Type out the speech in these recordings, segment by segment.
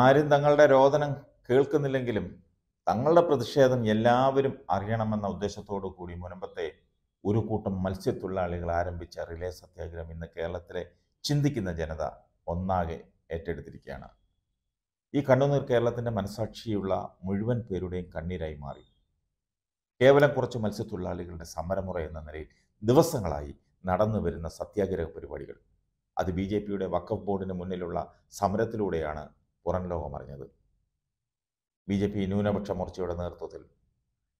ആരും തങ്ങളുടെ രോദനം കേൾക്കുന്നില്ലെങ്കിലും തങ്ങളുടെ പ്രതിഷേധം എല്ലാവരും അറിയണമെന്ന ഉദ്ദേശത്തോടു കൂടി മുനമ്പത്തെ ഒരു കൂട്ടം മത്സ്യത്തൊഴിലാളികൾ ആരംഭിച്ച റിലേ സത്യാഗ്രഹം ഇന്ന് കേരളത്തിലെ ചിന്തിക്കുന്ന ജനത ഒന്നാകെ ഏറ്റെടുത്തിരിക്കുകയാണ് ഈ കണ്ണുനീർ കേരളത്തിൻ്റെ മനസാക്ഷിയുള്ള മുഴുവൻ പേരുടെയും കണ്ണീരായി മാറി കേവലം കുറച്ച് മത്സ്യത്തൊഴിലാളികളുടെ സമരമുറ എന്ന നിലയിൽ ദിവസങ്ങളായി നടന്നു വരുന്ന സത്യാഗ്രഹ പരിപാടികൾ അത് ബി ജെ പിയുടെ വക്കഫ് ബോർഡിന് മുന്നിലുള്ള സമരത്തിലൂടെയാണ് പുറം ലോകമറിഞ്ഞത് ബി ജെ പി ന്യൂനപക്ഷ മോർച്ചയുടെ നേതൃത്വത്തിൽ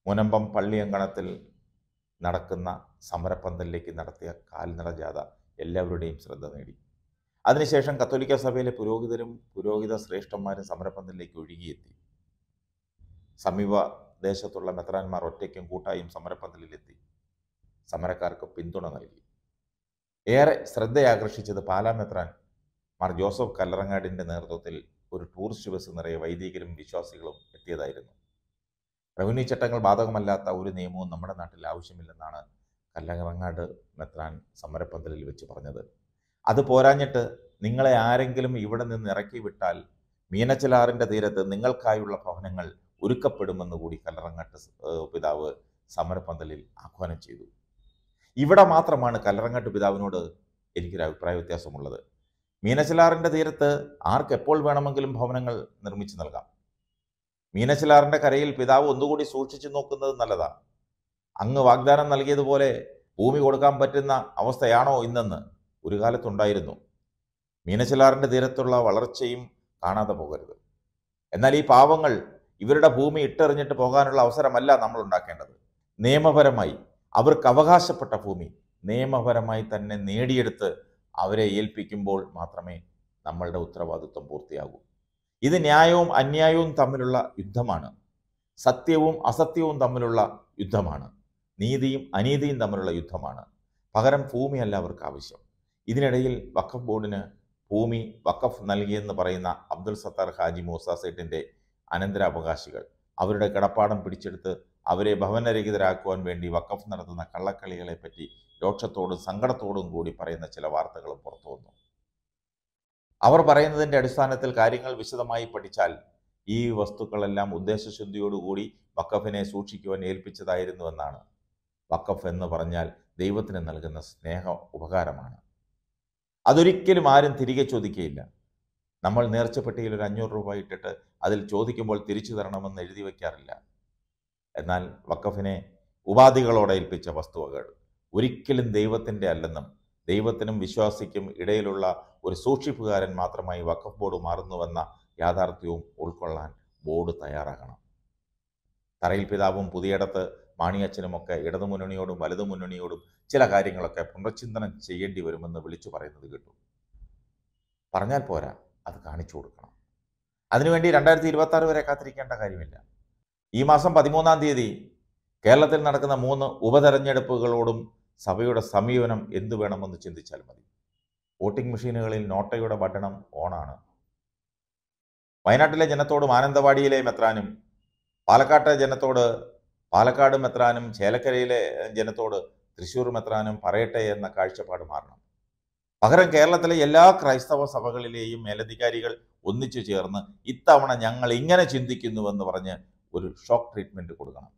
മുനമ്പം പള്ളിയങ്കണത്തിൽ നടക്കുന്ന സമരപ്പന്തലിലേക്ക് നടത്തിയ കാൽനട ജാഥ എല്ലാവരുടെയും ശ്രദ്ധ നേടി അതിനുശേഷം കത്തോലിക്ക സഭയിലെ പുരോഹിതരും പുരോഹിത ശ്രേഷ്ഠന്മാരും സമരപ്പന്തലിലേക്ക് ഒഴുകിയെത്തി സമീപ ദേശത്തുള്ള മെത്രാന്മാർ ഒറ്റയ്ക്കും കൂട്ടായും സമരപ്പന്തലിലെത്തി സമരക്കാർക്ക് പിന്തുണ നൽകി ഏറെ ശ്രദ്ധയാകർഷിച്ചത് പാലാ മെത്രാൻ മാർ ജോസഫ് കല്ലറങ്ങാടിൻ്റെ നേതൃത്വത്തിൽ ഒരു ടൂറിസ്റ്റ് ബസ് നിറയെ വൈദികരും വിശ്വാസികളും എത്തിയതായിരുന്നു റവന്യൂ ചട്ടങ്ങൾ ബാധകമല്ലാത്ത ഒരു നിയമവും നമ്മുടെ നാട്ടിൽ ആവശ്യമില്ലെന്നാണ് കല്ലകറങ്ങാട് മെത്രാൻ സമരപ്പന്തലിൽ വെച്ച് പറഞ്ഞത് അത് പോരാഞ്ഞിട്ട് നിങ്ങളെ ആരെങ്കിലും ഇവിടെ നിന്ന് ഇറക്കി വിട്ടാൽ മീനച്ചിലാറിൻ്റെ തീരത്ത് നിങ്ങൾക്കായുള്ള ഭവനങ്ങൾ ഒരുക്കപ്പെടുമെന്ന് കൂടി കല്ലറങ്ങാട്ട് പിതാവ് സമരപ്പന്തലിൽ ആഹ്വാനം ചെയ്തു ഇവിടെ മാത്രമാണ് കല്ലറങ്ങാട്ട് പിതാവിനോട് എനിക്കൊരു അഭിപ്രായ വ്യത്യാസമുള്ളത് മീനച്ചിലാറിൻ്റെ തീരത്ത് ആർക്കെപ്പോൾ വേണമെങ്കിലും ഭവനങ്ങൾ നിർമ്മിച്ചു നൽകാം മീനച്ചിലാറിൻ്റെ കരയിൽ പിതാവ് ഒന്നുകൂടി സൂക്ഷിച്ചു നോക്കുന്നത് നല്ലതാണ് അങ്ങ് വാഗ്ദാനം നൽകിയതുപോലെ ഭൂമി കൊടുക്കാൻ പറ്റുന്ന അവസ്ഥയാണോ ഇന്നെന്ന് ഒരു കാലത്തുണ്ടായിരുന്നു മീനച്ചിലാറിൻ്റെ തീരത്തുള്ള വളർച്ചയും കാണാതെ പോകരുത് എന്നാൽ ഈ പാവങ്ങൾ ഇവരുടെ ഭൂമി ഇട്ടെറിഞ്ഞിട്ട് പോകാനുള്ള അവസരമല്ല നമ്മൾ ഉണ്ടാക്കേണ്ടത് നിയമപരമായി അവർക്ക് അവകാശപ്പെട്ട ഭൂമി നിയമപരമായി തന്നെ നേടിയെടുത്ത് അവരെ ഏൽപ്പിക്കുമ്പോൾ മാത്രമേ നമ്മളുടെ ഉത്തരവാദിത്വം പൂർത്തിയാകൂ ഇത് ന്യായവും അന്യായവും തമ്മിലുള്ള യുദ്ധമാണ് സത്യവും അസത്യവും തമ്മിലുള്ള യുദ്ധമാണ് നീതിയും അനീതിയും തമ്മിലുള്ള യുദ്ധമാണ് പകരം ഭൂമിയല്ല അവർക്ക് ആവശ്യം ഇതിനിടയിൽ വഖഫ് ബോർഡിന് ഭൂമി വഖഫ് നൽകിയെന്ന് പറയുന്ന അബ്ദുൽ സത്താർ ഹാജി മൂസ സേട്ടിൻ്റെ അനന്തരാവകാശികൾ അവരുടെ കിടപ്പാടം പിടിച്ചെടുത്ത് അവരെ ഭവനരഹിതരാക്കുവാൻ വേണ്ടി വക്കഫ് നടത്തുന്ന കള്ളക്കളികളെപ്പറ്റി രോക്ഷത്തോടും സങ്കടത്തോടും കൂടി പറയുന്ന ചില വാർത്തകളും പുറത്തു വന്നു അവർ പറയുന്നതിൻ്റെ അടിസ്ഥാനത്തിൽ കാര്യങ്ങൾ വിശദമായി പഠിച്ചാൽ ഈ വസ്തുക്കളെല്ലാം ഉദ്ദേശശുദ്ധിയോടുകൂടി വക്കഫിനെ സൂക്ഷിക്കുവാൻ ഏൽപ്പിച്ചതായിരുന്നുവെന്നാണ് വക്കഫ് എന്ന് പറഞ്ഞാൽ ദൈവത്തിന് നൽകുന്ന സ്നേഹ ഉപകാരമാണ് അതൊരിക്കലും ആരും തിരികെ ചോദിക്കുകയില്ല നമ്മൾ നേർച്ചപ്പെട്ടിയിൽ ഒരു അഞ്ഞൂറ് രൂപ ഇട്ടിട്ട് അതിൽ ചോദിക്കുമ്പോൾ തിരിച്ചു തരണമെന്ന് എഴുതി വയ്ക്കാറില്ല എന്നാൽ വക്കഫിനെ ഉപാധികളോടെ ഏൽപ്പിച്ച വസ്തുവകൾ ഒരിക്കലും ദൈവത്തിൻ്റെ അല്ലെന്നും ദൈവത്തിനും വിശ്വാസിക്കും ഇടയിലുള്ള ഒരു സൂക്ഷിപ്പുകാരൻ മാത്രമായി വഖഫ് ബോർഡ് മാറുന്നുവെന്ന യാഥാർത്ഥ്യവും ഉൾക്കൊള്ളാൻ ബോർഡ് തയ്യാറാകണം തറയിൽ പിതാവും പുതിയിടത്ത് മാണിയച്ഛനുമൊക്കെ വലതു മുന്നണിയോടും ചില കാര്യങ്ങളൊക്കെ പുനർചിന്തനം ചെയ്യേണ്ടി വരുമെന്ന് വിളിച്ചു പറയുന്നത് കേട്ടു പറഞ്ഞാൽ പോരാ അത് കാണിച്ചു കൊടുക്കണം അതിനുവേണ്ടി രണ്ടായിരത്തി ഇരുപത്തി വരെ കാത്തിരിക്കേണ്ട കാര്യമില്ല ഈ മാസം പതിമൂന്നാം തീയതി കേരളത്തിൽ നടക്കുന്ന മൂന്ന് ഉപതെരഞ്ഞെടുപ്പുകളോടും സഭയുടെ സമീപനം എന്തു വേണമെന്ന് ചിന്തിച്ചാൽ മതി വോട്ടിംഗ് മെഷീനുകളിൽ നോട്ടയുടെ ബട്ടണം ഓണാണ് വയനാട്ടിലെ ജനത്തോടും ആനന്ദവാടിയിലെ മെത്രാനും പാലക്കാട്ടെ ജനത്തോട് പാലക്കാട് മെത്രാനും ചേലക്കരയിലെ ജനത്തോട് തൃശ്ശൂർ മെത്രാനും പറയട്ടെ എന്ന കാഴ്ചപ്പാട് മാറണം പകരം കേരളത്തിലെ എല്ലാ ക്രൈസ്തവ സഭകളിലെയും മേലധികാരികൾ ഒന്നിച്ചു ചേർന്ന് ഇത്തവണ ഞങ്ങൾ ഇങ്ങനെ ചിന്തിക്കുന്നുവെന്ന് പറഞ്ഞ് ഒരു ഷോക്ക് ട്രീറ്റ്മെൻറ്റ് കൊടുക്കണം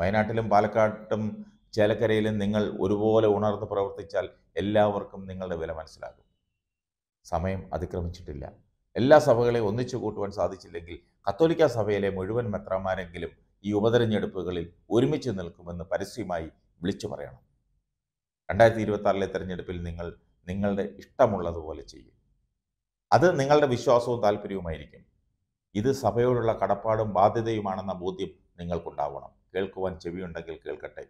വയനാട്ടിലും പാലക്കാട്ടും ചേലക്കരയിലും നിങ്ങൾ ഒരുപോലെ ഉണർന്ന് പ്രവർത്തിച്ചാൽ എല്ലാവർക്കും നിങ്ങളുടെ വില മനസ്സിലാകും സമയം അതിക്രമിച്ചിട്ടില്ല എല്ലാ സഭകളെയും ഒന്നിച്ചു കൂട്ടുവാൻ സാധിച്ചില്ലെങ്കിൽ കത്തോലിക്ക സഭയിലെ മുഴുവൻ മെത്രമാരെങ്കിലും ഈ ഉപതെരഞ്ഞെടുപ്പുകളിൽ ഒരുമിച്ച് നിൽക്കുമെന്ന് പരസ്യമായി വിളിച്ചു പറയണം രണ്ടായിരത്തി ഇരുപത്തി തെരഞ്ഞെടുപ്പിൽ നിങ്ങൾ നിങ്ങളുടെ ഇഷ്ടമുള്ളതുപോലെ ചെയ്യും അത് നിങ്ങളുടെ വിശ്വാസവും താല്പര്യവുമായിരിക്കും ഇത് സഭയോടുള്ള കടപ്പാടും ബാധ്യതയുമാണെന്ന ബോധ്യം നിങ്ങൾക്കുണ്ടാവണം കേൾക്കുവാൻ ചെവിയുണ്ടെങ്കിൽ കേൾക്കട്ടെ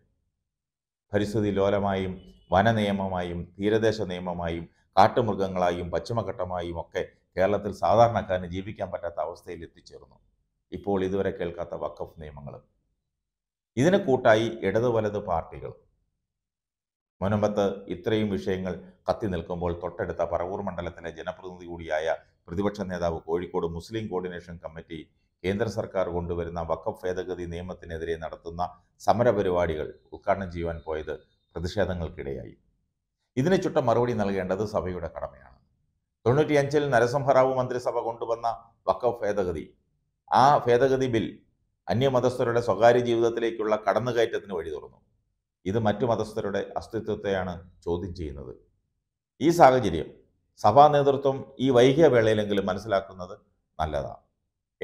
പരിസ്ഥിതി ലോലമായും വനനിയമമായും തീരദേശ നിയമമായും കാട്ടുമൃഗങ്ങളായും പശ്ചിമഘട്ടമായും ഒക്കെ കേരളത്തിൽ സാധാരണക്കാരന് ജീവിക്കാൻ പറ്റാത്ത അവസ്ഥയിൽ എത്തിച്ചേർന്നു ഇപ്പോൾ ഇതുവരെ കേൾക്കാത്ത വക്കഫ് നിയമങ്ങൾ ഇതിന് കൂട്ടായി ഇടതു വലത് പാർട്ടികൾ മുനമ്പത്ത് ഇത്രയും വിഷയങ്ങൾ കത്തി നിൽക്കുമ്പോൾ തൊട്ടടുത്ത പറവൂർ മണ്ഡലത്തിലെ ജനപ്രതിനിധി കൂടിയായ പ്രതിപക്ഷ നേതാവ് കോഴിക്കോട് മുസ്ലിം കോർഡിനേഷൻ കമ്മിറ്റി കേന്ദ്ര സർക്കാർ കൊണ്ടുവരുന്ന വക്കഫ് ഭേദഗതി നിയമത്തിനെതിരെ നടത്തുന്ന സമരപരിപാടികൾ ഉദ്ഘാടനം ചെയ്യുവാൻ പോയത് പ്രതിഷേധങ്ങൾക്കിടയായി ഇതിനെ ചുട്ട മറുപടി നൽകേണ്ടത് സഭയുടെ കടമയാണ് തൊണ്ണൂറ്റിയഞ്ചിൽ നരസിംഹറാവു മന്ത്രിസഭ കൊണ്ടുവന്ന വക്കഫ് ഭേദഗതി ആ ഭേദഗതി ബിൽ അന്യമതസ്ഥരുടെ സ്വകാര്യ ജീവിതത്തിലേക്കുള്ള കടന്നുകയറ്റത്തിന് വഴി തുറന്നു ഇത് മറ്റു മതസ്ഥരുടെ അസ്തിത്വത്തെയാണ് ചോദ്യം ചെയ്യുന്നത് ഈ സാഹചര്യം സഭാ നേതൃത്വം ഈ വൈകിയ വേളയിലെങ്കിലും മനസ്സിലാക്കുന്നത് നല്ലതാണ്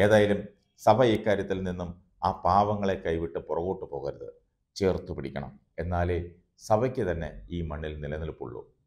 ഏതായാലും സഭ ഇക്കാര്യത്തിൽ നിന്നും ആ പാവങ്ങളെ കൈവിട്ട് പുറകോട്ട് പോകരുത് ചേർത്ത് പിടിക്കണം എന്നാലേ സഭയ്ക്ക് തന്നെ ഈ മണ്ണിൽ നിലനിൽപ്പുള്ളൂ